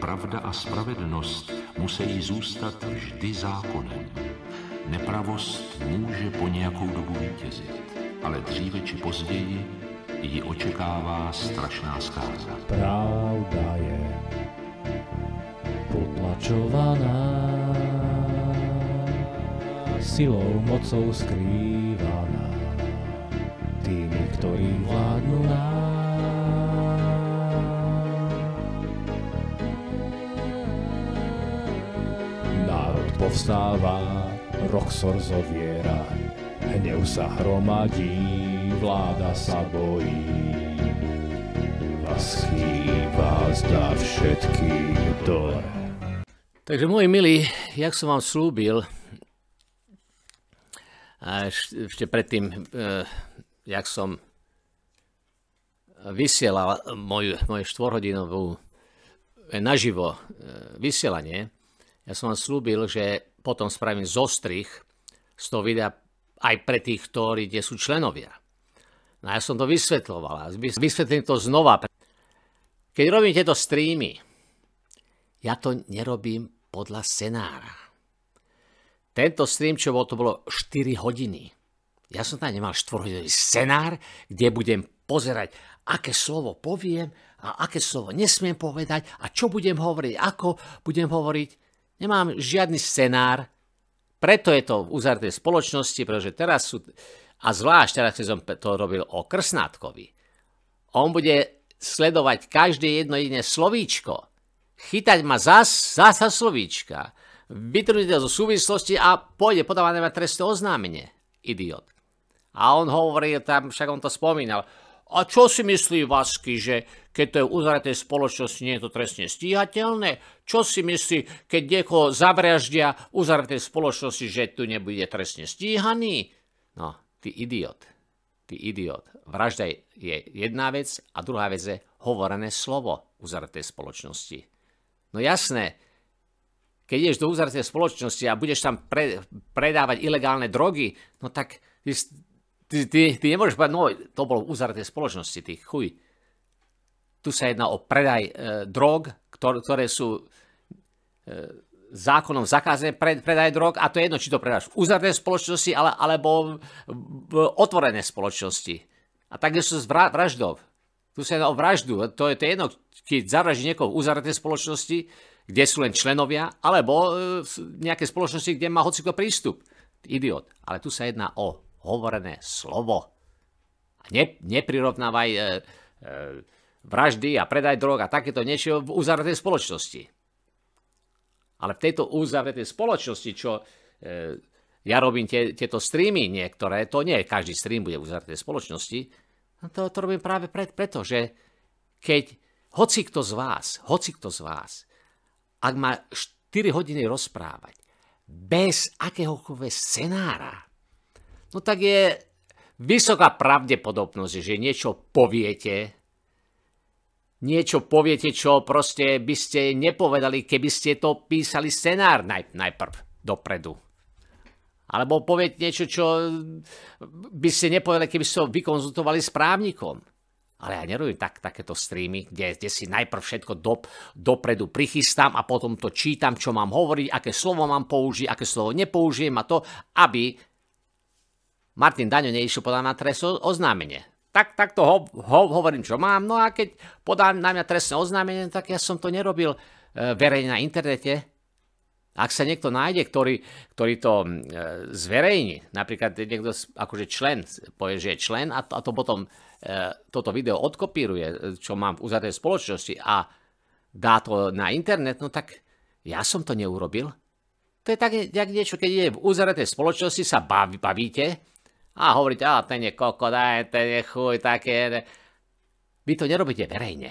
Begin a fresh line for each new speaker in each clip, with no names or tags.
Pravda a spravedlnost musí zůstat vždy zákonem. Nepravost může po nějakou dobu vítězit, ale dříve či později ji očekává strašná zkáza. Pravda je potlačovaná, silou, mocou skrývaná, tými, ktorí vládnu povstáva, rok Roxor zoviera, hnev sa hromadí, vláda sa bojí. Vás chýba zda všetky dole. Takže môj milý, jak som vám slúbil, a ešte predtým, e, jak som vysielal moju, moje štvorhodinovú e, naživo e, vysielanie, ja som vám slúbil, že potom spravím zostrich z toho videa aj pre tých, ktorí nie sú členovia. No ja som to vysvetloval a vysvetlím to znova. Keď robím tieto streamy, ja to nerobím podľa scenára. Tento stream, čo bol, to bolo 4 hodiny. Ja som tam nemal 4 hodiny scenár, kde budem pozerať, aké slovo poviem a aké slovo nesmiem povedať a čo budem hovoriť, ako budem hovoriť. Nemám žiadny scenár, preto je to v uzartej spoločnosti, pretože teraz sú, a zvlášť teraz som to robil o Krsnátkovi, on bude sledovať každé jedno jediné slovíčko, chytať ma zas, zasa slovíčka, vytrúdiť zo súvislosti a pôjde podávať na trestné oznámenie. Idiot. A on hovorí, tam však on to spomínal, a čo si myslí Vasky, že keď to je v spoločnosti, nie je to trestne stíhateľné? Čo si myslí, keď niekoho zavraždia uzavretej spoločnosti, že tu nebude trestne stíhaný? No, ty idiot, ty idiot. Vražda je jedna vec a druhá vec je hovorené slovo uzavretej spoločnosti. No jasné, keď ideš do uzavretej spoločnosti a budeš tam pre, predávať ilegálne drogy, no tak ty, ty, ty, ty nemôžeš povedať, no to bolo v uzavretej spoločnosti, ty chuj. Tu sa jedná o predaj e, drog, ktoré sú zákonom zakázané predaj drog a to je jedno, či to predáš v uzavrenej spoločnosti ale, alebo v otvorenej spoločnosti. A takisto s vraždou. Tu sa jedná o vraždu. To je, to jedno, keď zavraží niekoho v uzavretej spoločnosti, kde sú len členovia, alebo e, v nejakej spoločnosti, kde má hociko prístup. Idiot. Ale tu sa jedná o hovorené slovo. A ne, neprirovnávaj e, e, vraždy a predaj drog a takéto niečo v uzavretej spoločnosti. Ale v tejto uzavretej spoločnosti, čo e, ja robím tie, tieto streamy niektoré, to nie každý stream bude v uzavretej spoločnosti, no to, to robím práve pred, preto, že keď hoci kto z vás, hoci kto z vás, ak má 4 hodiny rozprávať bez akéhokoľvek scenára, no tak je vysoká pravdepodobnosť, že niečo poviete, niečo poviete, čo proste by ste nepovedali, keby ste to písali scenár naj, najprv dopredu. Alebo poviete niečo, čo by ste nepovedali, keby ste to vykonzultovali s právnikom. Ale ja nerobím tak, takéto streamy, kde, kde si najprv všetko do, dopredu prichystám a potom to čítam, čo mám hovoriť, aké slovo mám použiť, aké slovo nepoužijem a to, aby Martin Daňo neišiel podľa na trest oznámenie tak, tak to ho, ho, hovorím, čo mám. No a keď podám na mňa trestné oznámenie, tak ja som to nerobil e, verejne na internete. Ak sa niekto nájde, ktorý, ktorý to e, zverejní, napríklad niekto akože člen, povie, že je člen a to, a to potom e, toto video odkopíruje, čo mám v uzatej spoločnosti a dá to na internet, no tak ja som to neurobil. To je tak, jak niečo, keď je v uzatej spoločnosti, sa baví, bavíte a hovoríte, a ten je koko, daj, ten je chuj, také. Vy to nerobíte verejne.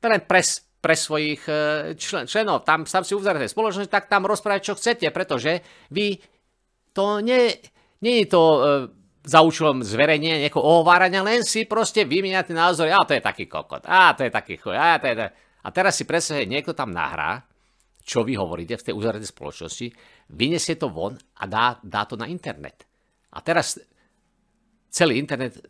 Len pre, pre svojich e, člen, členov, tam, tam si uzavrete spoločnosť, tak tam rozprávať, čo chcete, pretože vy to nie, nie je to e, za účelom zverejnenia nejakého ohovárania, len si proste vymieňate názory, a to je taký kokot, a to je taký chuj, a to je... A teraz si predstavte, niekto tam nahrá, čo vy hovoríte v tej uzavretej spoločnosti, vyniesie to von a dá, dá to na internet. A teraz celý internet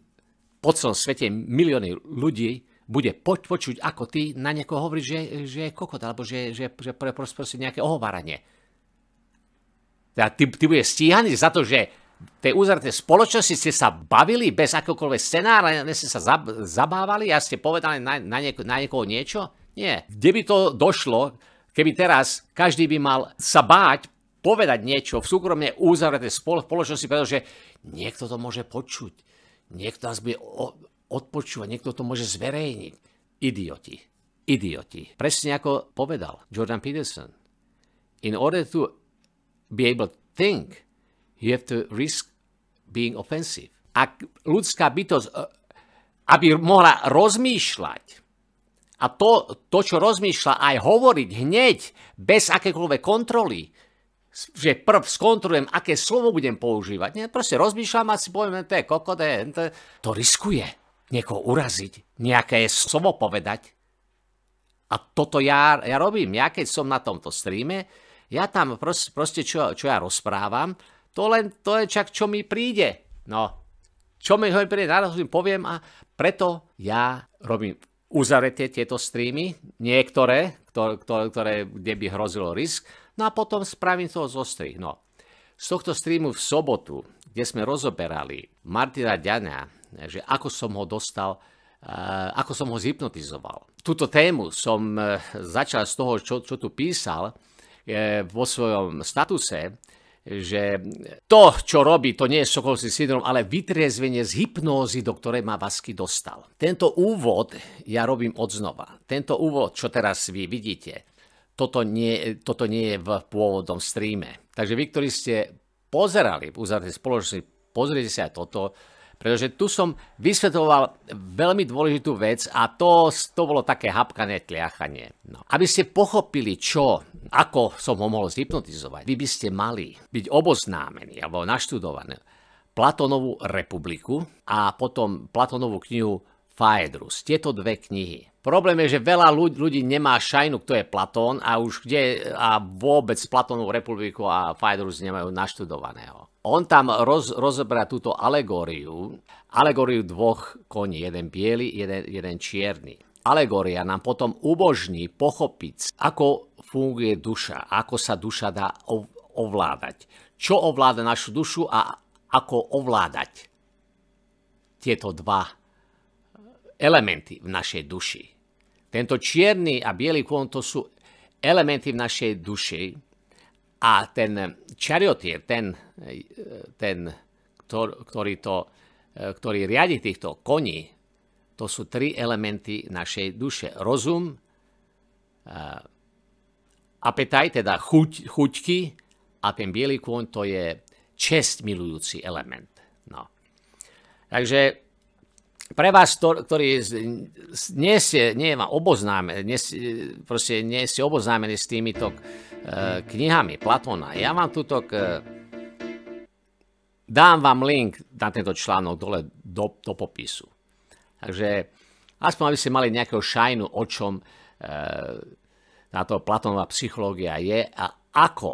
po celom svete milióny ľudí bude počuť, ako ty na niekoho hovoríš, že, že je kokot, alebo že, že, že pre, proste nejaké ohováranie. Teda ty, ty budeš stíhaný za to, že tej uzavretej spoločnosti ste sa bavili bez akéhokoľvek scenára, ne ste sa zabávali a ste povedali na, na, nieko, na niekoho niečo? Nie. Kde by to došlo, keby teraz každý by mal sa báť povedať niečo v súkromne uzavretej spoločnosti, pretože niekto to môže počuť, niekto nás bude odpočúvať, niekto to môže zverejniť. Idioti. Idioti. Presne ako povedal Jordan Peterson. In order to be able to think, you have to risk being offensive. Ak ľudská bytosť, e, aby mohla rozmýšľať, a to, to, čo rozmýšľa, aj hovoriť hneď, bez akékoľvek kontroly, že prv skontrolujem, aké slovo budem používať. Nie, proste rozmýšľam a si poviem, to je koko, to, to riskuje niekoho uraziť, nejaké slovo povedať. A toto ja, ja robím. Ja keď som na tomto streame, ja tam proste, proste čo, čo ja rozprávam, to len to je čak, čo mi príde. No, čo mi ho príde, naraz poviem a preto ja robím uzavreté tieto streamy, niektoré, ktoré, ktoré, ktoré, kde by hrozilo risk, No a potom spravím to zostrih. No, z tohto streamu v sobotu, kde sme rozoberali Martina Ďana, že ako som ho dostal, eh, ako som ho zhypnotizoval. Túto tému som eh, začal z toho, čo, čo tu písal eh, vo svojom statuse, že to, čo robí, to nie je sokolský syndrom, ale vytriezvenie z hypnózy, do ktorej ma Vasky dostal. Tento úvod ja robím odznova. Tento úvod, čo teraz vy vidíte, toto nie, toto nie je v pôvodnom streame. Takže vy, ktorí ste pozerali v uzavretej spoločnosti, pozrite si aj toto, pretože tu som vysvetoval veľmi dôležitú vec a to, to bolo také hapkané tliachanie. No. Aby ste pochopili, čo, ako som ho mohol zhypnotizovať, vy by ste mali byť oboznámení alebo naštudovaní Platonovú republiku a potom Platonovú knihu Faedrus, tieto dve knihy. Problém je, že veľa ľudí nemá šajnu, kto je Platón a už kde a vôbec Platónovú republiku a Faedrus nemajú naštudovaného. On tam roz, rozoberá túto alegóriu, alegóriu dvoch koní, jeden biely, jeden, jeden čierny. Alegória nám potom umožní pochopiť, ako funguje duša, ako sa duša dá ovládať, čo ovláda našu dušu a ako ovládať tieto dva elementy v našej duši. Tento čierny a biely kôň to sú elementy v našej duši a ten čariotier, ten, ten ktorý, to, ktorý riadi týchto koní, to sú tri elementy našej duše. Rozum, e, apetaj, teda chuť, chuťky a ten biely kôň to je čest milujúci element. No. Takže pre vás, ktorý nie, ste, nie je vám oboznáme, nie, proste nie ste oboznámení s týmito e, knihami Platona, ja vám tuto dám vám link na tento článok dole do, do popisu. Takže aspoň aby ste mali nejakého šajnu, o čom uh, e, táto Platónová psychológia je a ako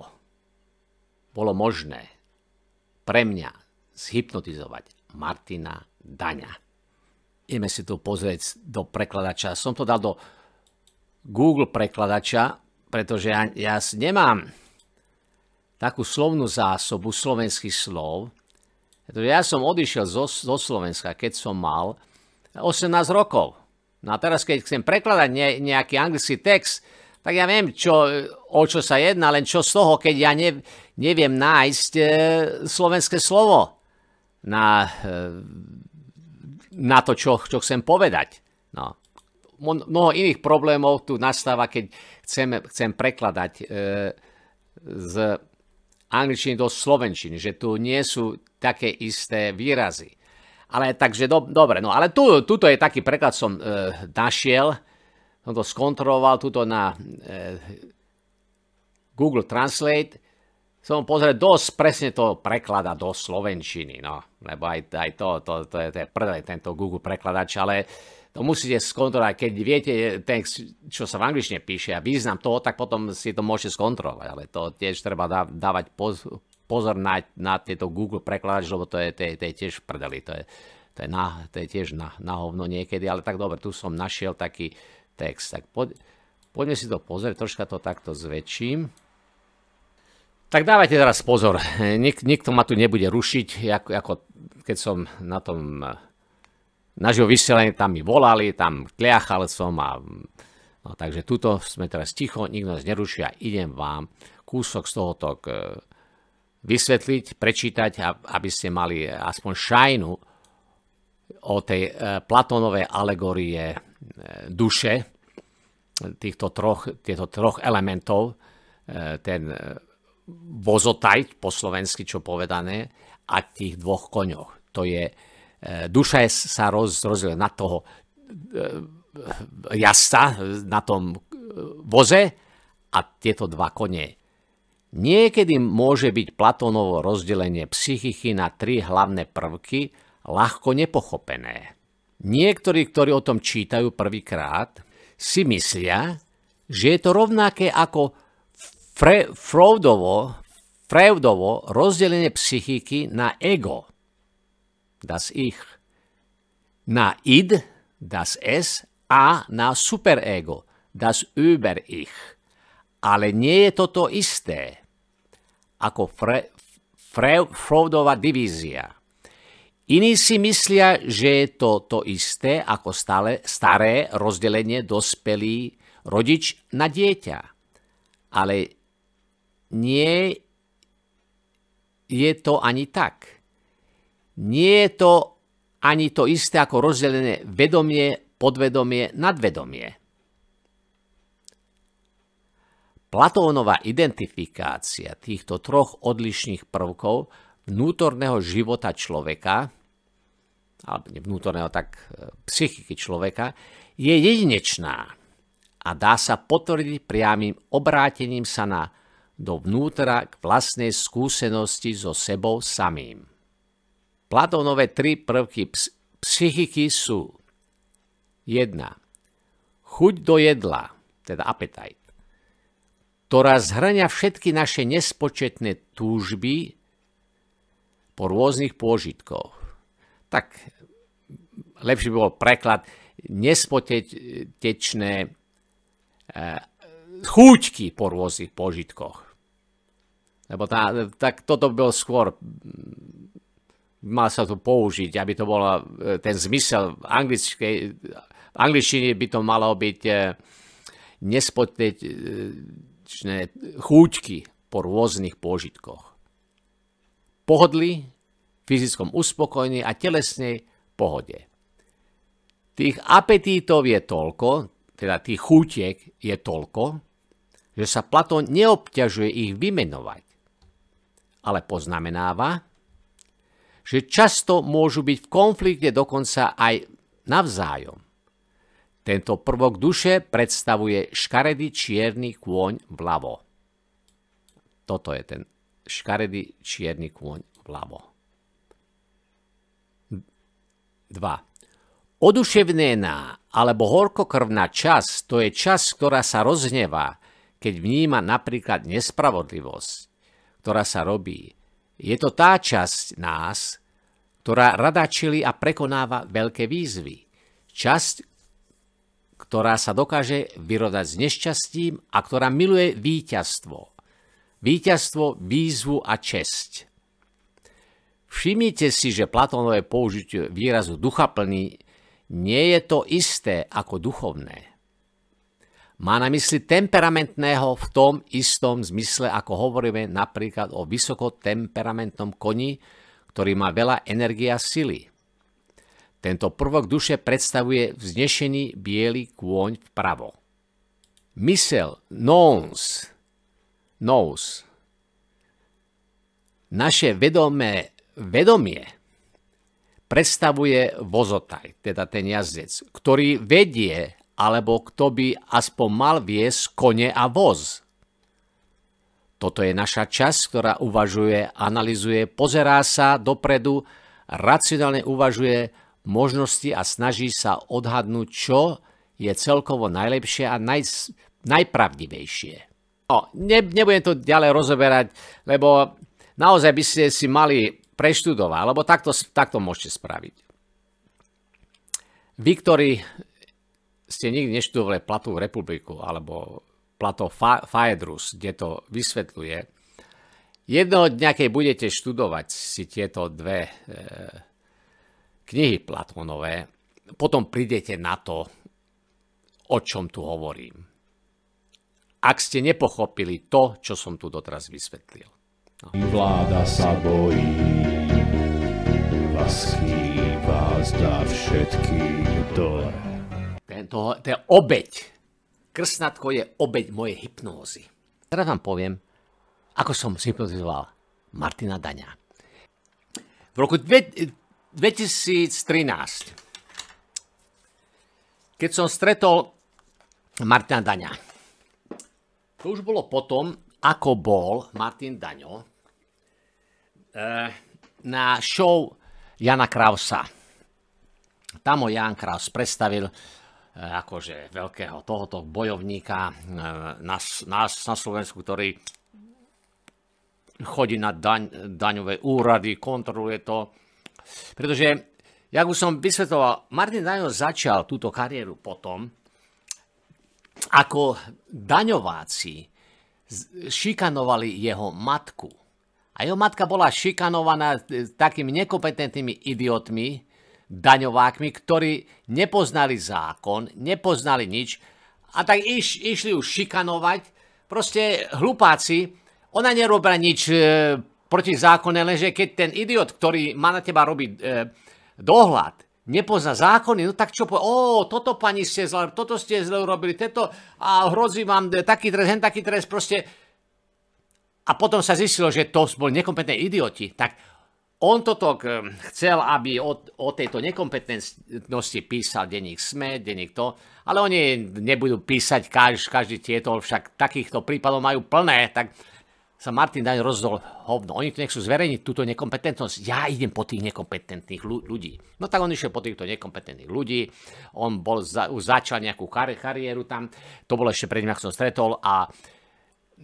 bolo možné pre mňa zhypnotizovať Martina Daňa ideme si tu pozrieť do prekladača. Som to dal do Google prekladača, pretože ja, ja nemám takú slovnú zásobu slovenských slov. Pretože ja som odišiel zo, zo Slovenska, keď som mal 18 rokov. No a teraz, keď chcem prekladať ne, nejaký anglický text, tak ja viem, čo, o čo sa jedná, len čo z toho, keď ja ne, neviem nájsť e, slovenské slovo na e, na to, čo, čo chcem povedať. No. Mnoho iných problémov tu nastáva, keď chcem, chcem prekladať e, z angličtiny do slovenčiny, že tu nie sú také isté výrazy. Ale takže do, dobre, no ale tu, tuto je taký preklad, som e, našiel, som to skontroloval tuto na e, Google Translate som pozrieť, dosť presne to preklada do slovenčiny, no. Lebo aj, aj to, to, to, je, to je prdele, tento Google prekladač, ale to musíte skontrolovať. Keď viete ten, čo sa v angličtine píše a význam toho, tak potom si to môžete skontrolovať. Ale to tiež treba dávať pozor, pozor na, na tieto Google prekladač, lebo to je, to je, to je tiež prdeli. To je, to je, na, to je tiež na, na hovno niekedy, ale tak dobre, tu som našiel taký text. Tak poď, poďme si to pozrieť, troška to takto zväčším. Tak dávajte teraz pozor, Nik, nikto ma tu nebude rušiť, ako, ako keď som na tom eh, naživo vysielení, tam mi volali, tam kliachal som a no, takže tuto sme teraz ticho, nikto nás neruší a idem vám kúsok z tohoto k, eh, vysvetliť, prečítať, aby ste mali aspoň šajnu o tej eh, Platónovej alegórie duše, týchto troch, tieto troch elementov, ten bozotaj, po slovensky čo povedané, a tých dvoch koňoch. To je, e, duša je, sa roz, rozdiela na toho e, e, jazda na tom voze a tieto dva kone. Niekedy môže byť Platónovo rozdelenie psychiky na tri hlavné prvky ľahko nepochopené. Niektorí, ktorí o tom čítajú prvýkrát, si myslia, že je to rovnaké ako Fre, Freudovo, Freudovo rozdelenie psychiky na ego, das ich, na id, das es, a na superego, das über ich. Ale nie je toto isté ako Fre, Fre, Freudova divízia. Iní si myslia, že je to to isté ako stále, staré rozdelenie dospelý rodič na dieťa. Ale nie je to ani tak. Nie je to ani to isté ako rozdelené vedomie, podvedomie, nadvedomie. Platónová identifikácia týchto troch odlišných prvkov vnútorného života človeka, alebo vnútorného tak e, psychiky človeka, je jedinečná a dá sa potvrdiť priamým obrátením sa na dovnútra k vlastnej skúsenosti so sebou samým. Platónové tri prvky ps- psychiky sú 1. Chuť do jedla, teda apetajt, ktorá zhrania všetky naše nespočetné túžby po rôznych pôžitkoch. Tak lepší by bol preklad nespotečné e, eh, chúťky po rôznych požitkoch. Lebo tá, tak toto bol skôr, mal sa to použiť, aby to bolo e, ten zmysel v angličtine, v angličtine by to malo byť e, nespotečné chúťky po rôznych požitkoch. Pohodli, fyzickom uspokojení a telesnej pohode. Tých apetítov je toľko, teda tých chútiek je toľko, že sa Platón neobťažuje ich vymenovať ale poznamenáva, že často môžu byť v konflikte dokonca aj navzájom. Tento prvok duše predstavuje škaredý čierny kôň vľavo. Toto je ten škaredý čierny kôň vľavo. 2. Oduševnená alebo horkokrvná časť to je časť, ktorá sa roznevá, keď vníma napríklad nespravodlivosť ktorá sa robí. Je to tá časť nás, ktorá rada čili a prekonáva veľké výzvy. Časť, ktorá sa dokáže vyrodať s nešťastím a ktorá miluje víťazstvo. Víťazstvo, výzvu a česť. Všimnite si, že Platónové použitie výrazu duchaplný nie je to isté ako duchovné. Má na mysli temperamentného v tom istom zmysle, ako hovoríme napríklad o vysokotemperamentnom koni, ktorý má veľa energie a sily. Tento prvok duše predstavuje vznešený biely kôň vpravo. Mysel, nous, nous, naše vedomé vedomie predstavuje vozotaj, teda ten jazdec, ktorý vedie alebo kto by aspoň mal viesť kone a voz. Toto je naša časť, ktorá uvažuje, analizuje, pozerá sa dopredu, racionálne uvažuje možnosti a snaží sa odhadnúť, čo je celkovo najlepšie a naj, najpravdivejšie. No, ne, nebudem to ďalej rozoberať, lebo naozaj by ste si mali preštudovať, lebo takto, takto môžete spraviť. Vy, ktorí ste nikdy neštudovali Platú republiku alebo Plato Faedrus, kde to vysvetľuje, Jedno dňa, keď budete študovať si tieto dve e, knihy Platónové, potom prídete na to, o čom tu hovorím. Ak ste nepochopili to, čo som tu doteraz vysvetlil. No. Vláda sa bojí, vás chýba za všetky dole toho, to je obeď. Krsnatko je obeď mojej hypnózy. Teraz vám poviem, ako som hypnotizoval Martina Daňa. V roku 2013, keď som stretol Martina Daňa, to už bolo potom, ako bol Martin Daňo eh, na show Jana Krausa. Tam ho Jan Kraus predstavil akože veľkého tohoto bojovníka e, na, na, na Slovensku, ktorý chodí na daň, daňové úrady, kontroluje to. Pretože, jak už som vysvetoval, Martin Daniel začal túto kariéru potom, ako daňováci šikanovali jeho matku. A jeho matka bola šikanovaná e, takými nekompetentnými idiotmi, daňovákmi, ktorí nepoznali zákon, nepoznali nič a tak iš, išli už šikanovať. Proste hlupáci, ona nerobila nič e, protizákonné, lenže keď ten idiot, ktorý má na teba robiť e, dohľad, nepozná zákony, no tak čo povie, o, toto pani ste zle, toto ste zle urobili, toto, a hrozí vám taký trest, hen taký trest, proste. A potom sa zistilo, že to boli nekompetentní idioti. Tak on toto eh, chcel, aby o, o tejto nekompetentnosti písal denník SME, denník to, ale oni nebudú písať každý, každý tieto, však takýchto prípadov majú plné, tak sa Martin Daň rozdol hovno. Oni tu nechcú zverejniť, túto nekompetentnosť. Ja idem po tých nekompetentných ľudí. No tak on išiel po týchto nekompetentných ľudí. On bol, za, už začal nejakú kar- kariéru tam. To bolo ešte predtým, ako som stretol. A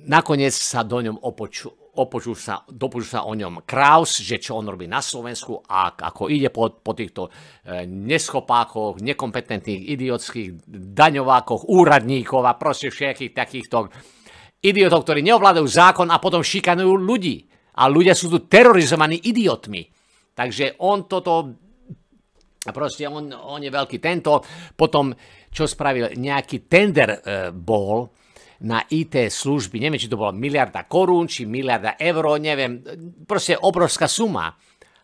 nakoniec sa do ňom opoču, opočul sa, sa o ňom Kraus, že čo on robí na Slovensku a ako ide po, po týchto e, neschopákoch, nekompetentných, idiotských daňovákoch, úradníkov a proste všetkých takýchto idiotov, ktorí neovládajú zákon a potom šikanujú ľudí. A ľudia sú tu terorizovaní idiotmi. Takže on toto, proste on, on je veľký tento. Potom, čo spravil, nejaký tender e, bol, na IT služby. Neviem, či to bola miliarda korún, či miliarda eur, neviem. Proste obrovská suma.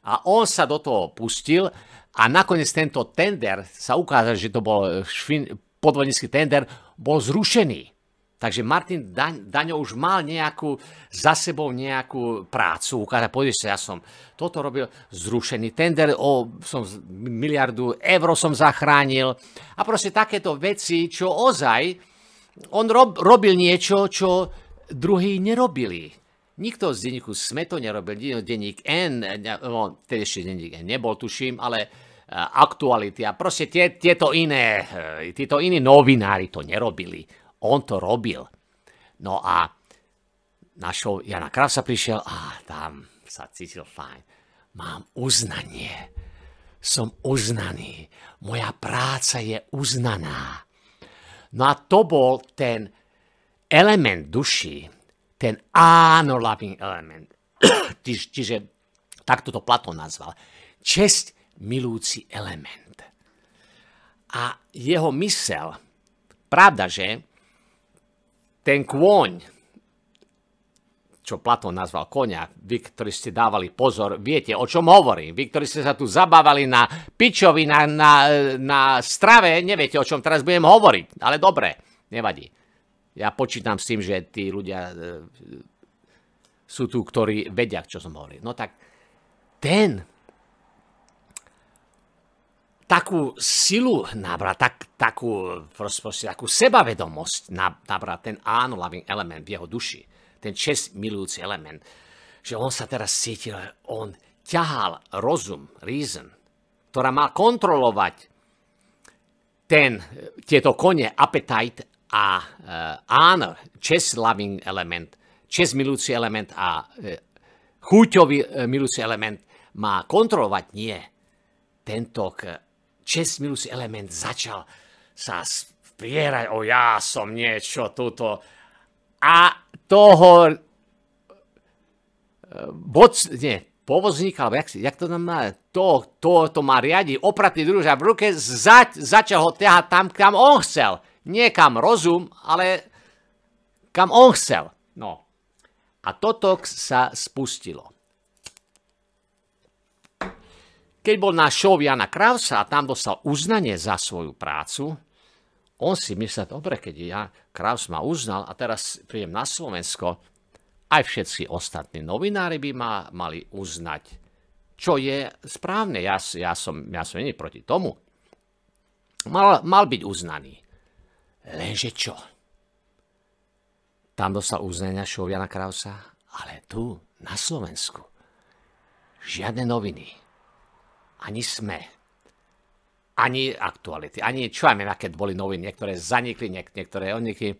A on sa do toho pustil a nakoniec tento tender sa ukázal, že to bol eh, švin, podvodnícky tender, bol zrušený. Takže Martin Daň, Daňo už mal nejakú, za sebou nejakú prácu. Ukázal, pôjdeš sa, ja som toto robil, zrušený tender, o, som miliardu eur som zachránil. A proste takéto veci, čo ozaj on rob, robil niečo, čo druhí nerobili. Nikto z denníku SME to nerobil, denník N, no, tedy ešte denník N nebol, tuším, ale eh, aktuality a proste tie, tieto iné, eh, títo iní novinári to nerobili. On to robil. No a našou Jana sa prišiel a tam sa cítil fajn. Mám uznanie. Som uznaný. Moja práca je uznaná. No a to bol ten element duši, ten loving element. Čiže, čiže takto to Platón nazval. Česť milúci element. A jeho mysel, pravda, že ten kôň, čo Platón nazval konia, vy, ktorí ste dávali pozor, viete, o čom hovorím. Vy, ktorí ste sa tu zabávali na pičovi, na, na, na strave, neviete, o čom teraz budem hovoriť. Ale dobre, nevadí. Ja počítam s tým, že tí ľudia e, sú tu, ktorí vedia, čo som hovoril. No tak ten takú silu nabral, tak, takú, proste, takú sebavedomosť nabral ten áno element v jeho duši ten čest milujúci element, že on sa teraz cítil, on ťahal rozum, reason, ktorá má kontrolovať ten, tieto kone, appetite a uh, eh, honor, chess loving element, chess milujúci element a uh, chuťový uh, milujúci element má kontrolovať, nie. Tento chess milujúci element začal sa sprierať, o ja som niečo, túto a toho eh, boc, nie, povozníka, alebo jak, jak to tam má, to, to, to má riadi, opratý druža v ruke, za, začal ho ťahať tam, kam on chcel. Nie kam rozum, ale kam on chcel. No. A toto sa spustilo. Keď bol na show Jana Krausa a tam dostal uznanie za svoju prácu, on si myslel, dobre, keď ja Kraus ma uznal a teraz príjem na Slovensko, aj všetci ostatní novinári by ma mali uznať, čo je správne. Ja, ja som, ja som nie proti tomu. Mal, mal byť uznaný. Lenže čo? Tam dostal uznania Šoviana Krausa, ale tu, na Slovensku, žiadne noviny. Ani sme ani aktuality, ani čo aj viem, aké boli noviny, niektoré zanikli, niek- niektoré odnikli.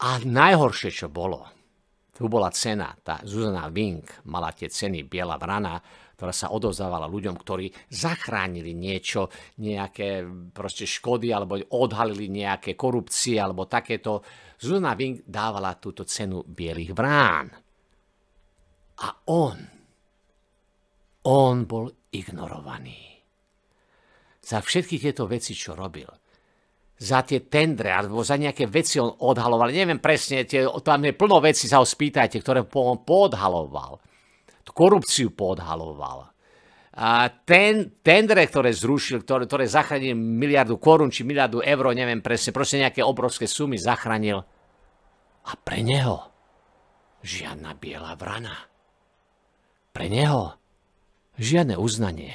A najhoršie, čo bolo, tu bola cena, tá Zuzana Vink mala tie ceny Biela vrana, ktorá sa odozávala ľuďom, ktorí zachránili niečo, nejaké proste škody, alebo odhalili nejaké korupcie, alebo takéto. Zuzana Vink dávala túto cenu bielých vrán. A on, on bol ignorovaný za všetky tieto veci, čo robil. Za tie tendre, alebo za nejaké veci on odhaloval. Neviem presne, tie, tam je plno veci sa ho spýtajte, ktoré on podhaloval. Korupciu podhaloval. A ten, tendre, ktoré zrušil, ktoré, ktoré zachránil miliardu korun či miliardu eur, neviem presne, proste nejaké obrovské sumy zachránil. A pre neho žiadna biela vrana. Pre neho žiadne uznanie.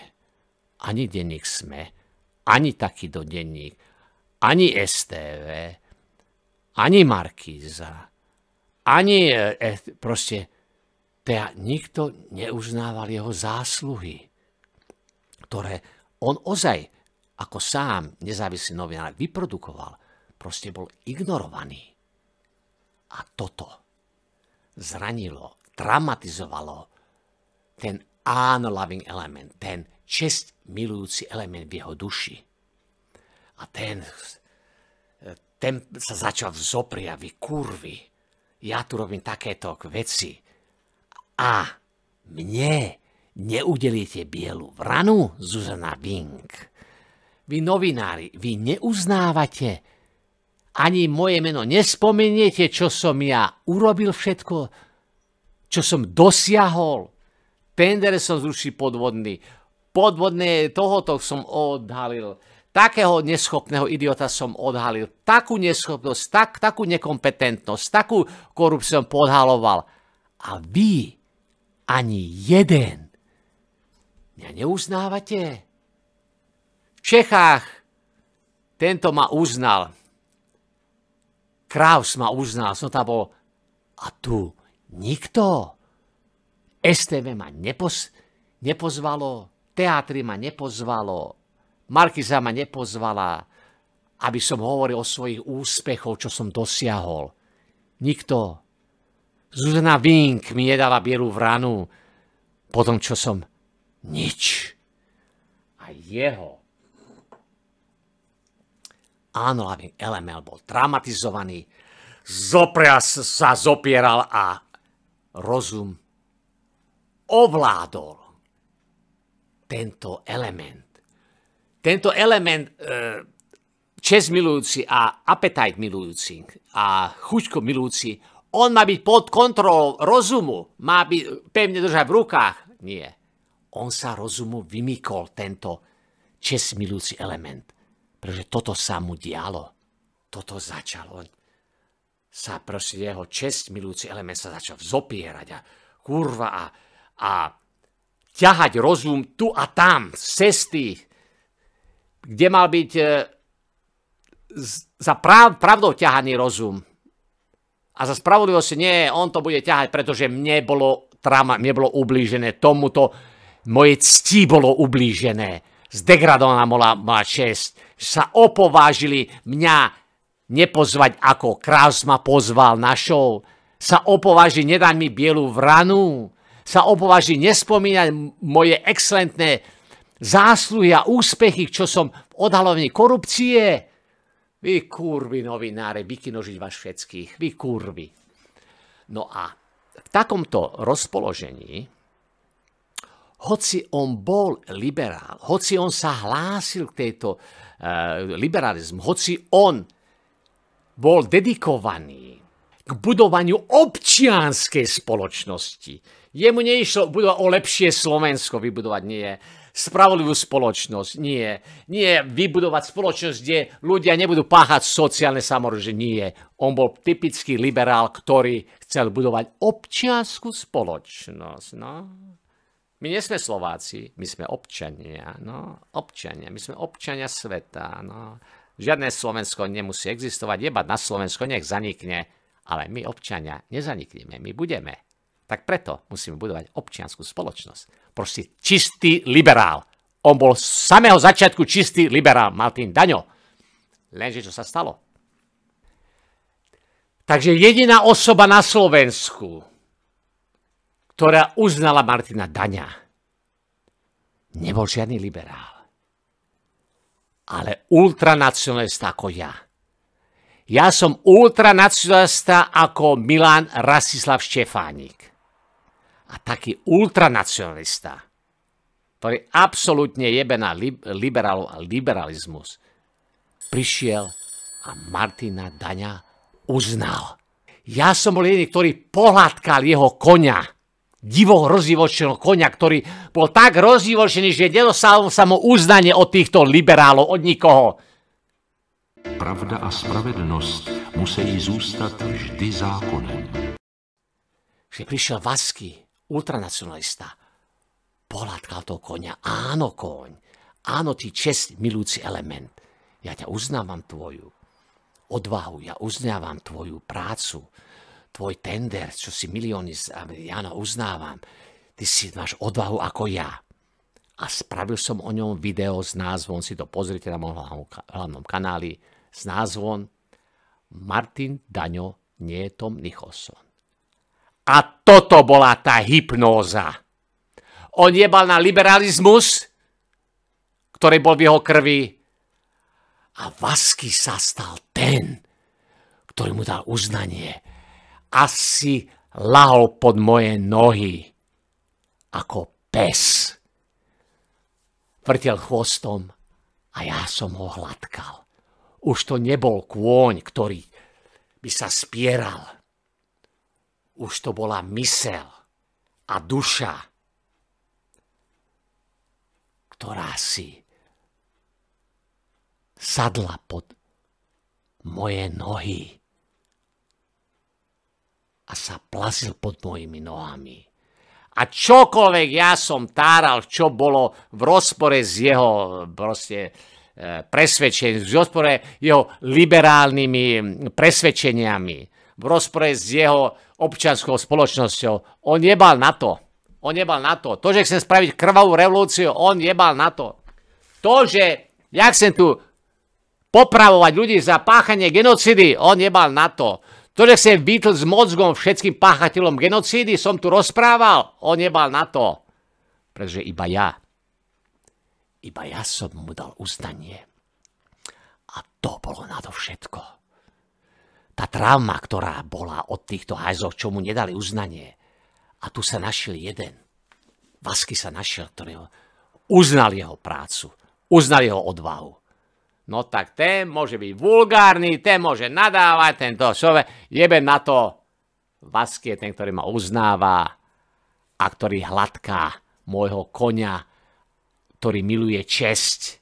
Ani denník SME, ani do denník, ani STV, ani Markíza, ani e, e, proste teda nikto neuznával jeho zásluhy, ktoré on ozaj ako sám nezávislý novinár vyprodukoval, proste bol ignorovaný. A toto zranilo, traumatizovalo ten unloving element, ten čest milujúci element v jeho duši. A ten, ten sa začal vzopriavi, kurvy, ja tu robím takéto veci. A mne neudelíte bielu vranu, Zuzana Bing. Vy novinári, vy neuznávate, ani moje meno nespomeniete, čo som ja urobil všetko, čo som dosiahol. Tender som zruší podvodný, podvodne tohoto som odhalil. Takého neschopného idiota som odhalil. Takú neschopnosť, tak, takú nekompetentnosť, takú korupciu som podhaloval. A vy ani jeden mňa neuznávate. V Čechách tento ma uznal. Kraus ma uznal, som tam bol. A tu nikto. STV ma nepoz- nepozvalo teatri ma nepozvalo, Markiza ma nepozvala, aby som hovoril o svojich úspechoch, čo som dosiahol. Nikto. Zuzana Vink mi nedala bielu vranu po tom, čo som nič. A jeho. Áno, aby LML bol traumatizovaný, zopria sa zopieral a rozum ovládol tento element. Tento element e, čest milujúci a apetajt milujúci a chuťko milujúci, on má byť pod kontrolou rozumu, má byť pevne držať v rukách. Nie. On sa rozumu vymykol, tento čest milujúci element. Pretože toto sa mu dialo. Toto začalo. Sa proste jeho čest milujúci element sa začal vzopierať a kurva a, a ťahať rozum tu a tam, z cesty, kde mal byť e, za pravdou ťahaný rozum. A za spravodlivosť nie, on to bude ťahať, pretože mne bolo trama, mne bolo ublížené tomuto, moje cti bolo ublížené. Zdegradovaná bola moja čest. Sa opovážili mňa nepozvať, ako kráľ ma pozval našou. Sa opovážili, nedať mi bielu vranu sa opovaží nespomínať moje excelentné zásluhy a úspechy, čo som v odhalovaní korupcie. Vy kurvy novinári, vykinožiť vás všetkých, vy kurvy. No a v takomto rozpoložení, hoci on bol liberál, hoci on sa hlásil k tejto uh, liberalizmu, hoci on bol dedikovaný k budovaniu občianskej spoločnosti. Jemu neišlo budovať o lepšie Slovensko vybudovať, nie. Spravodlivú spoločnosť, nie. Nie vybudovať spoločnosť, kde ľudia nebudú páchať sociálne samorože, nie. On bol typický liberál, ktorý chcel budovať občianskú spoločnosť. No. My nie sme Slováci, my sme občania, no, občania, my sme občania sveta, no. Žiadne Slovensko nemusí existovať, jebať na Slovensko, nech zanikne ale my občania nezanikneme, my budeme. Tak preto musíme budovať občianskú spoločnosť. Proste čistý liberál. On bol z samého začiatku čistý liberál, Martin Daňo. Lenže čo sa stalo? Takže jediná osoba na Slovensku, ktorá uznala Martina Daňa, nebol žiadny liberál, ale ultranacionalista ako ja. Ja som ultranacionalista ako Milan Rasislav Štefánik. A taký ultranacionalista, ktorý absolútne jebe na liberál, liberalizmus, prišiel a Martina Daňa uznal. Ja som bol jediný, ktorý pohľadkal jeho konia. Divo rozdivočeného konia, ktorý bol tak rozdivočený, že nedosal sa mu uznanie od týchto liberálov, od nikoho. Pravda a spravedlnost musí zůstat vždy zákonem. Že prišiel Vasky, ultranacionalista, polátkal toho konia. Áno, koň. Áno, ty čest, milúci element. Ja ťa uznávam tvoju odvahu, ja uznávam tvoju prácu, tvoj tender, čo si milióny, áno, uznávam. Ty si máš odvahu ako ja. A spravil som o ňom video s názvom, si to pozrite na mojom hlavnom kanáli, s názvom Martin Daňo nie je Tom Nicholson. A toto bola tá hypnóza. On jebal na liberalizmus, ktorý bol v jeho krvi. A Vasky sa stal ten, ktorý mu dal uznanie. Asi lahol pod moje nohy ako pes. Vrtel chvostom a ja som ho hladkal. Už to nebol kôň, ktorý by sa spieral. Už to bola mysel a duša, ktorá si sadla pod moje nohy a sa plazil pod mojimi nohami. A čokoľvek ja som táral, čo bolo v rozpore s jeho proste Eh, presvedčení, v rozpore jeho liberálnymi mm, presvedčeniami, v rozpore s jeho občanskou spoločnosťou. On nebal na to. On nebal na to. To, že chcem spraviť krvavú revolúciu, on nebal na to. To, že ja chcem tu popravovať ľudí za páchanie genocidy, on nebal na to. To, že chcem bytl s mozgom všetkým páchateľom genocídy, som tu rozprával, on nebal na to. Pretože iba ja iba ja som mu dal uznanie. A to bolo na to všetko. Tá trauma, ktorá bola od týchto hajzov, čo mu nedali uznanie. A tu sa našiel jeden. Vasky sa našiel, ktorý uznal jeho prácu, uznal jeho odvahu. No tak ten môže byť vulgárny, ten môže nadávať, tento sove. jebe na to. Vasky je ten, ktorý ma uznáva a ktorý hladká môjho konia, ktorý miluje česť.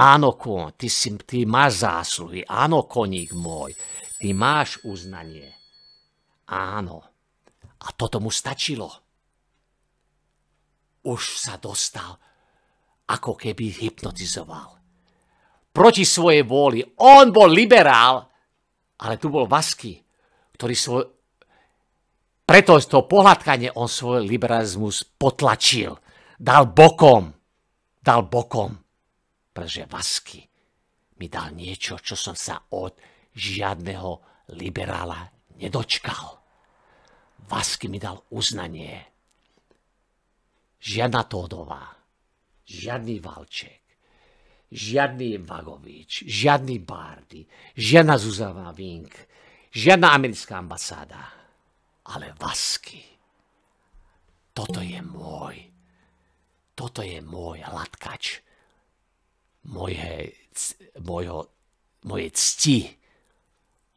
Áno, kon, ty, si, ty máš zásluhy. Áno, koník môj, ty máš uznanie. Áno. A toto mu stačilo. Už sa dostal, ako keby hypnotizoval. Proti svojej vôli. On bol liberál, ale tu bol Vasky, ktorý svoj... Preto toho pohľadkanie on svoj liberalizmus potlačil. Dal bokom dal bokom, pretože Vasky mi dal niečo, čo som sa od žiadneho liberála nedočkal. Vasky mi dal uznanie. Žiadna Tódová, žiadny Valček, žiadny Vagovič, žiadny Bardy, žiadna Zuzana Vink, žiadna americká ambasáda, ale Vasky. Toto je môj toto je môj hladkač moje, mojho, moje cti.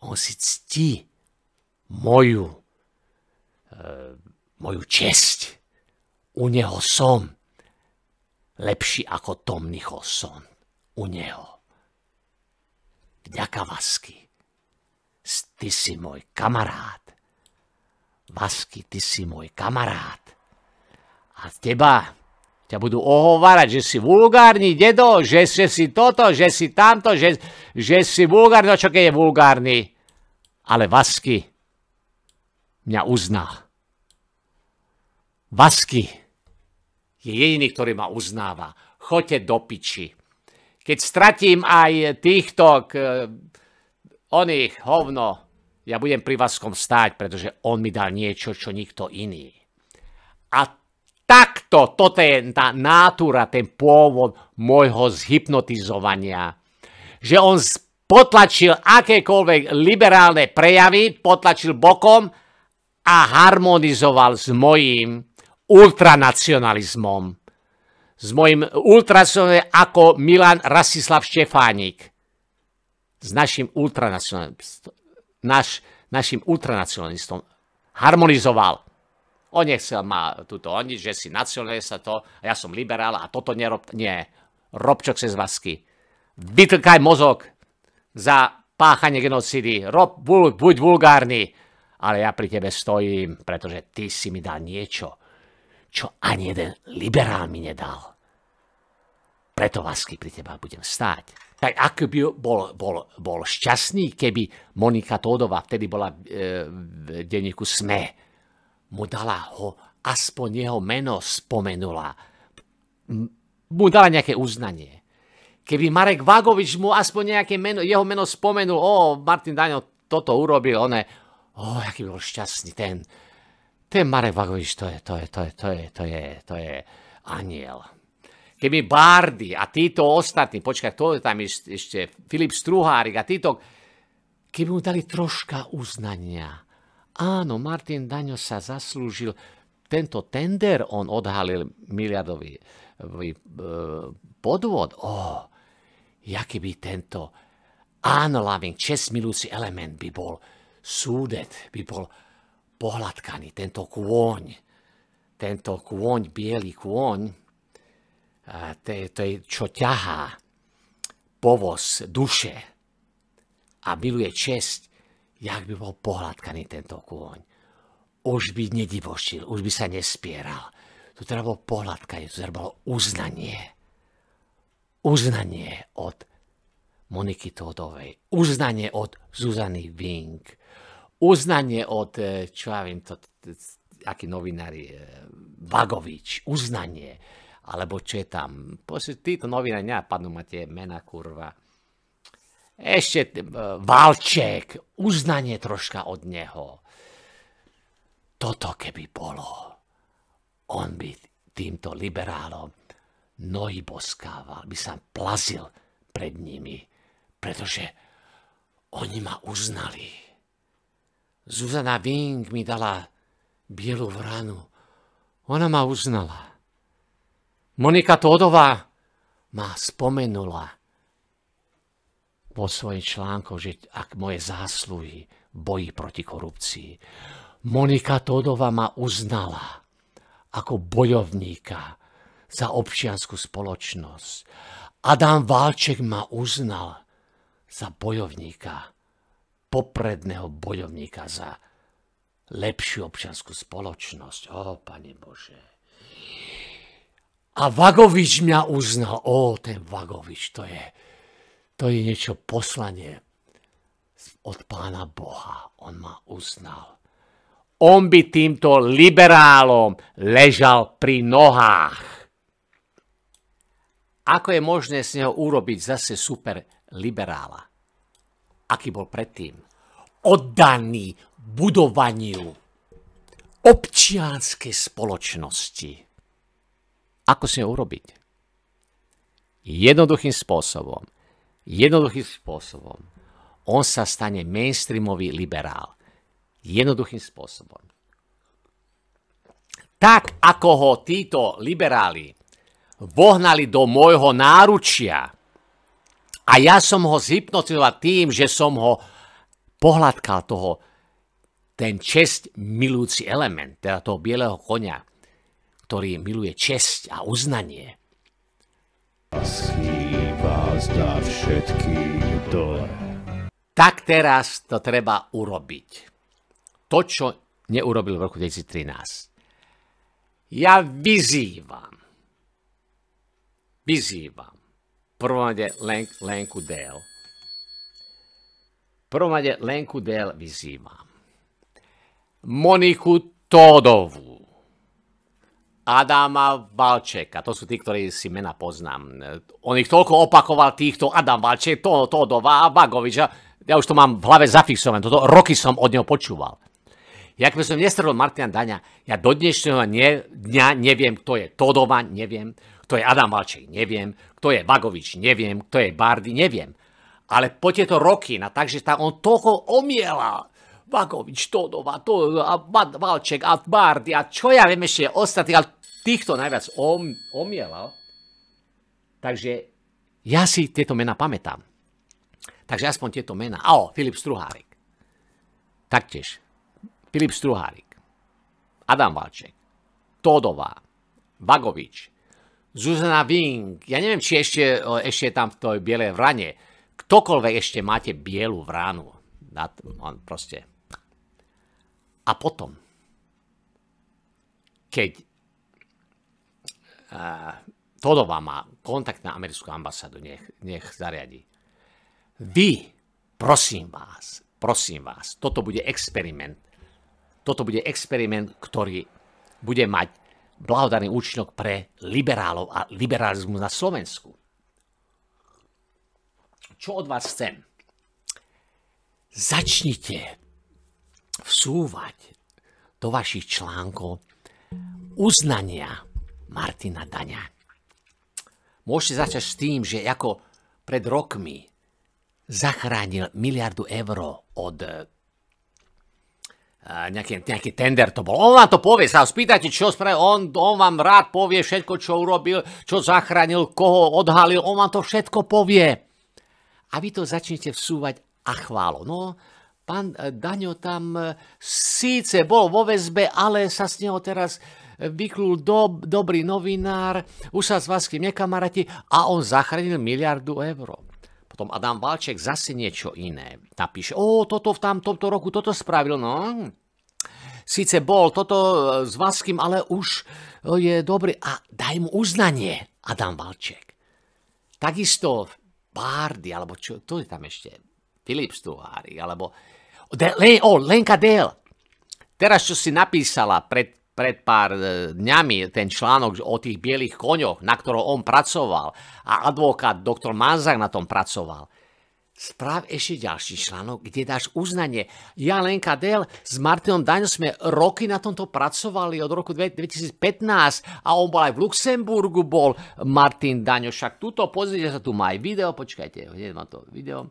On si cti moju, e, moju česť. U neho som lepší ako Tom Nicholson. U neho. Vďaka Vasky. Ty si môj kamarát. Vasky, ty si môj kamarát. A teba Ťa budú ohovárať, že si vulgárny, dedo, že, že si toto, že si tamto, že, že si vulgárny. No čo keď je vulgárny? Ale Vasky mňa uzná. Vasky je jediný, ktorý ma uznáva. Choďte do piči. Keď stratím aj týchto k, oných hovno, ja budem pri Vaskom stáť, pretože on mi dal niečo, čo nikto iný. A Takto, toto je tá nátura, ten pôvod môjho zhypnotizovania. Že on potlačil akékoľvek liberálne prejavy, potlačil bokom a harmonizoval s mojím ultranacionalizmom. S mojím ultranacionalizmom ako Milan Rasislav Štefánik. S našim ultranacionalistom. Naš, našim ultranacionalistom. Harmonizoval. On nechcel ma túto, oni, že si nacionalista to, a ja som liberál a toto nerob, nie. Robčok chce z vásky. Vytlkaj mozog za páchanie genocídy. Rob, bul, buď vulgárny. Ale ja pri tebe stojím, pretože ty si mi dal niečo, čo ani jeden liberál mi nedal. Preto vásky pri teba budem stáť. Tak ako by bol, bol, bol šťastný, keby Monika Tódová vtedy bola e, v denníku SME, mu dala ho, aspoň jeho meno spomenula. Mu dala nejaké uznanie. Keby Marek Vagovič mu aspoň nejaké meno, jeho meno spomenul, o, Martin Daňo toto urobil, je, o, aký bol šťastný ten. Ten Marek Vagovič, to je, to je, to je, to je, to je, to je aniel. Keby Bardy a títo ostatní, počkaj, to je tam ešte Filip Struhárik a títo, keby mu dali troška uznania, Áno, Martin Daňo sa zaslúžil tento tender, on odhalil miliardový e, podvod. Ó, oh, jaký by tento čest milúci element by bol súdet, by bol pohľadkaný, tento kôň, tento kôň, biely kôň, to je, to je čo ťahá povoz duše a miluje česť jak by bol pohľadkaný tento kôň. Už by nedivošil, už by sa nespieral. Tu teda bol pohľadkanie, tu teda bolo uznanie. Uznanie od Moniky Todovej, uznanie od Zuzany Vink, uznanie od, e, čo ja viem, to, aký novinár je, e, Vagovič, uznanie, alebo čo je tam. Proste títo novinári, nepadnú ma tie mena, kurva ešte e, valček, uznanie troška od neho. Toto keby bolo, on by týmto liberálom nohy boskával, by sa plazil pred nimi, pretože oni ma uznali. Zuzana Vink mi dala bielu vranu. Ona ma uznala. Monika Todová ma spomenula vo svojich článkoch, že ak moje zásluhy boji proti korupcii. Monika Todova ma uznala ako bojovníka za občianskú spoločnosť. Adam Válček ma uznal za bojovníka, popredného bojovníka za lepšiu občianskú spoločnosť. Ó, Pane Bože. A Vagovič mňa uznal. Ó, ten Vagovič, to je, to je niečo poslanie od pána Boha. On ma uznal. On by týmto liberálom ležal pri nohách. Ako je možné z neho urobiť zase super liberála? Aký bol predtým? Oddaný budovaniu občianskej spoločnosti. Ako si ho urobiť? Jednoduchým spôsobom Jednoduchým spôsobom. On sa stane mainstreamový liberál. Jednoduchým spôsobom. Tak, ako ho títo liberáli vohnali do môjho náručia a ja som ho zhypnotizoval tým, že som ho pohľadkal toho, ten čest milujúci element, teda toho bieleho konia, ktorý miluje česť a uznanie. Schýl zdá všetky dole. Tak teraz to treba urobiť. To, čo neurobil v roku 2013. Ja vyzývam, vyzývam v prvom rade Len, Lenku Dale. V prvom Lenku Dale vyzývam. Moniku todovu. Adama Valčeka. To sú tí, ktorí si mena poznám. On ich toľko opakoval týchto Adam Valček, to, to do Vagoviča. Ja už to mám v hlave zafixované. Toto roky som od neho počúval. Jak by som nestrel Martina Daňa, ja do dnešného ne, dňa neviem, kto je Todova, neviem, kto je Adam Valček, neviem, kto je Vagovič, neviem, kto je Bardy, neviem. Ale po tieto roky, na takže tá on toho omielal, Vagovič, Todova, Todova, a Valček a Bardy a čo ja viem ešte ostatní, ale týchto najviac om, omielal. Takže ja si tieto mená pamätám. Takže aspoň tieto mená. Áno, Filip Struhárik. Taktiež. Filip Struhárik. Adam Valček. Tódová. Vagovič. Zuzana Ving. Ja neviem, či ešte, ešte tam v tej bielej vrane. Ktokoľvek ešte máte bielu vranu. On proste. A potom, keď Eh, Todová má kontakt na americkú ambasádu, nech, nech zariadi. Vy, prosím vás, prosím vás, toto bude experiment. Toto bude experiment, ktorý bude mať blahodarný účinok pre liberálov a liberalizmu na Slovensku. Čo od vás chcem? Začnite vsúvať do vašich článkov uznania Martina Daňa. Môžete začať s tým, že ako pred rokmi zachránil miliardu eur od eh, nejaký, nejaký tender to bol. On vám to povie, sa spýtate, čo spravil, on, on vám rád povie všetko, čo urobil, čo zachránil, koho odhalil, on vám to všetko povie. A vy to začnete vsúvať a chválo. No, pán eh, Daňo tam eh, síce bol vo väzbe, ale sa z neho teraz vyklul do, dobrý novinár, už sa s vás kým nekamaráti a on zachránil miliardu eur. Potom Adam Valček zase niečo iné napíše. O, toto v tam, tomto roku toto spravil, no. Sice bol toto e, s Vaským, ale už e, je dobrý. A daj mu uznanie, Adam Valček. Takisto Bardy, alebo čo, to je tam ešte, Filip Stuhári, alebo De, Len, o, Lenka Del. Teraz, čo si napísala pred pred pár e, dňami ten článok o tých bielých koňoch, na ktorom on pracoval a advokát doktor Manzak na tom pracoval. Sprav ešte ďalší článok, kde dáš uznanie. Ja, Lenka Del, s Martinom Daňom sme roky na tomto pracovali od roku 2015 a on bol aj v Luxemburgu, bol Martin Daňo. Však tuto, pozrite sa, tu má aj video, počkajte, hneď mám to video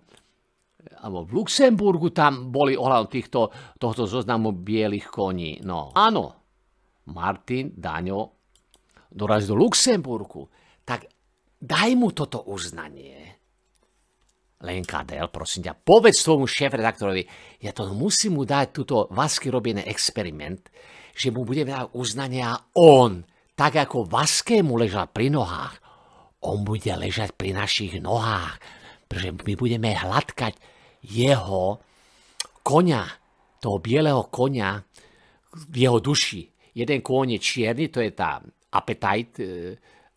alebo v Luxemburgu tam boli ohľadom týchto, tohto zoznamu bielých koní. No, áno, Martin, Daňo, dorazí do Luxemburku, tak daj mu toto uznanie. Lenka Del, prosím ťa, povedz tomu šéf-redaktorovi, ja to musím mu dať túto vásky robený experiment, že mu bude dať uznania on, tak ako vaskému ležal pri nohách. On bude ležať pri našich nohách, pretože my budeme hladkať jeho konia, toho bieleho konia v jeho duši. Jeden kôň je čierny, to je tá appetite,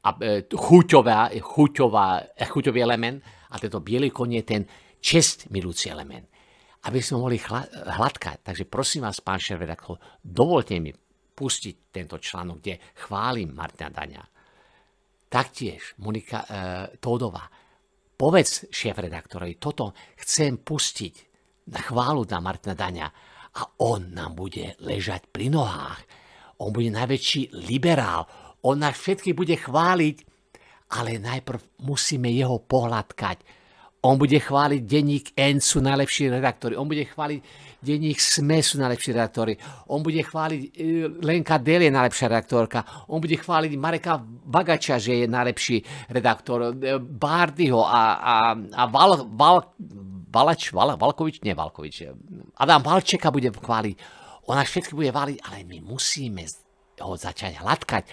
a, e, chuťová, chuťová, e, chuťový element a tento biely kôň je ten čest milúci element. Aby sme mohli chla, hladkať. Takže prosím vás, pán šéf dovolte mi pustiť tento článok, kde chválim Martina Daňa. Taktiež Monika e, Tódová. Povedz šéf-redaktorovi, toto chcem pustiť na chválu na Martina Daňa a on nám bude ležať pri nohách on bude najväčší liberál. On nás všetky bude chváliť, ale najprv musíme jeho pohľadkať. On bude chváliť denník N sú najlepší redaktori. On bude chváliť denník SME sú najlepší redaktori. On bude chváliť e, Lenka Del je najlepšia redaktorka. On bude chváliť Mareka Bagača, že je najlepší redaktor. E, Bardyho a, a, a Val, Val, Valač, Val, Valkovič, nie Valkovič, e, Adam Valčeka bude chváliť. Ona všetky bude valiť, ale my musíme ho začať hladkať.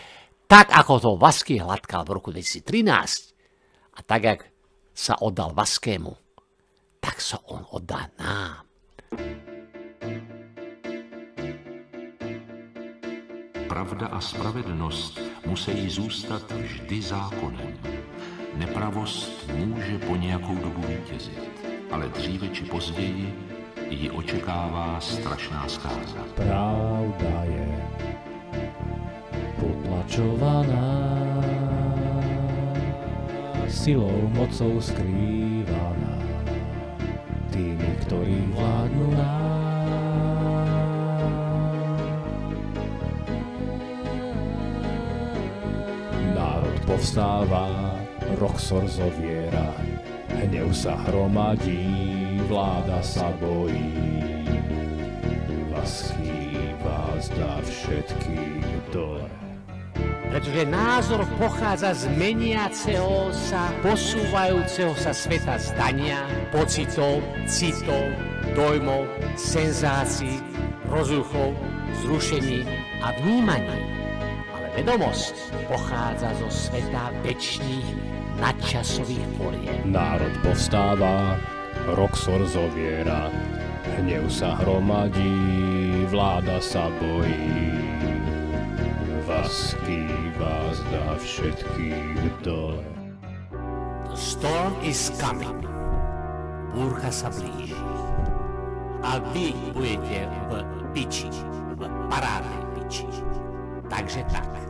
Tak, ako to Vasky hladkal v roku 2013 a tak, jak sa oddal Vaskému, tak sa on oddá nám. Pravda a spravedlnost musí zůstat vždy zákonem. Nepravost může po nějakou dobu vítězit, ale dříve či později ji očekává strašná zkáza. Pravda je potlačovaná, silou, mocou skrývaná, tými, ktorí vládnu nám. Národ povstáva, rok sorzoviera, hnev sa hromadí, vláda sa bojí. Lásky vás dá všetkým dole. Pretože názor pochádza z meniaceho sa, posúvajúceho sa sveta zdania, pocitov, citov, dojmov, senzácií, rozruchov, zrušení a vnímaní. Ale vedomosť pochádza zo sveta večných nadčasových poriem. Národ povstáva, Roxor zoviera, hnev sa hromadí, vláda sa bojí. Vás kýva zdá všetkých dole. Storm is coming. Búrka sa blíži. A vy budete v piči, v paráde piči. Takže tak.